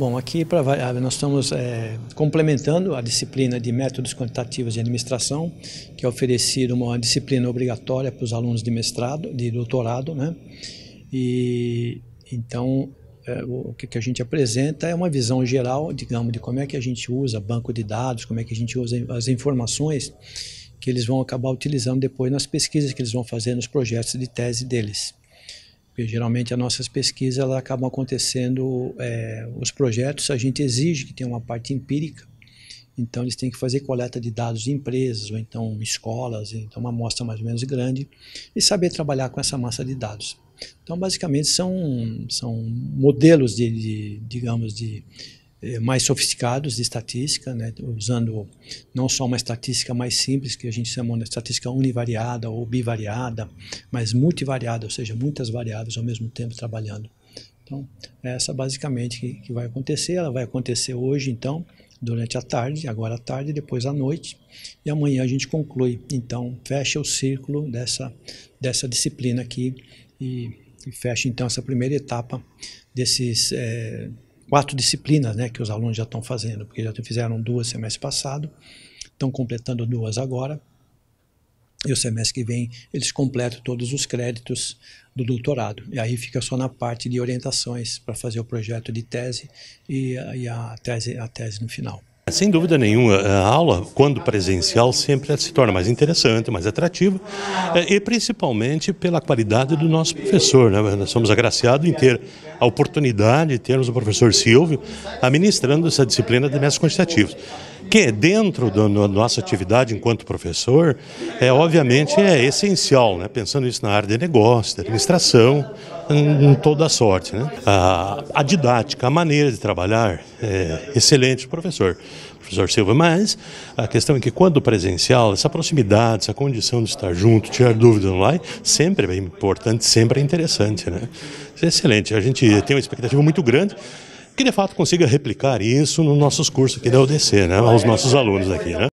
Bom, aqui para ah, nós estamos é, complementando a disciplina de métodos quantitativos de administração, que é oferecida uma disciplina obrigatória para os alunos de mestrado, de doutorado, né? E então é, o que a gente apresenta é uma visão geral, digamos, de como é que a gente usa banco de dados, como é que a gente usa as informações que eles vão acabar utilizando depois nas pesquisas que eles vão fazer nos projetos de tese deles. Porque geralmente as nossas pesquisas elas acabam acontecendo, é, os projetos a gente exige que tenha uma parte empírica, então eles têm que fazer coleta de dados de empresas ou então escolas, então uma amostra mais ou menos grande e saber trabalhar com essa massa de dados. Então basicamente são, são modelos de, de digamos de eh, mais sofisticados de estatística, né, usando não só uma estatística mais simples, que a gente chama de estatística univariada ou bivariada, mas multivariada, ou seja, muitas variáveis ao mesmo tempo trabalhando. Então, é essa basicamente que, que vai acontecer, ela vai acontecer hoje, então, durante a tarde, agora à tarde, depois à noite, e amanhã a gente conclui, então, fecha o círculo dessa, dessa disciplina aqui e, e fecha, então, essa primeira etapa desses... É, quatro disciplinas né, que os alunos já estão fazendo, porque já fizeram duas semestre passado, estão completando duas agora. E o semestre que vem eles completam todos os créditos do doutorado. E aí fica só na parte de orientações para fazer o projeto de tese e, e a, tese, a tese no final. Sem dúvida nenhuma, a aula, quando presencial, sempre se torna mais interessante, mais atrativa eh, e principalmente pela qualidade do nosso professor. Né? Nós somos agraciados em ter a oportunidade de termos o professor Silvio administrando essa disciplina de métodos quantitativos que dentro da nossa atividade enquanto professor, é obviamente é essencial, né? pensando isso na área de negócio, de administração, em, toda a sorte. Né? A, a, didática, a maneira de trabalhar é excelente professor, professor Silva, mas a questão é que quando presencial, essa proximidade, essa condição de estar junto, tirar dúvidas online, sempre é importante, sempre é interessante. Né? Isso é excelente, a gente tem uma expectativa muito grande, que de fato consiga replicar isso nos nossos cursos aqui da UDC, né? Aos nossos alunos aqui, né?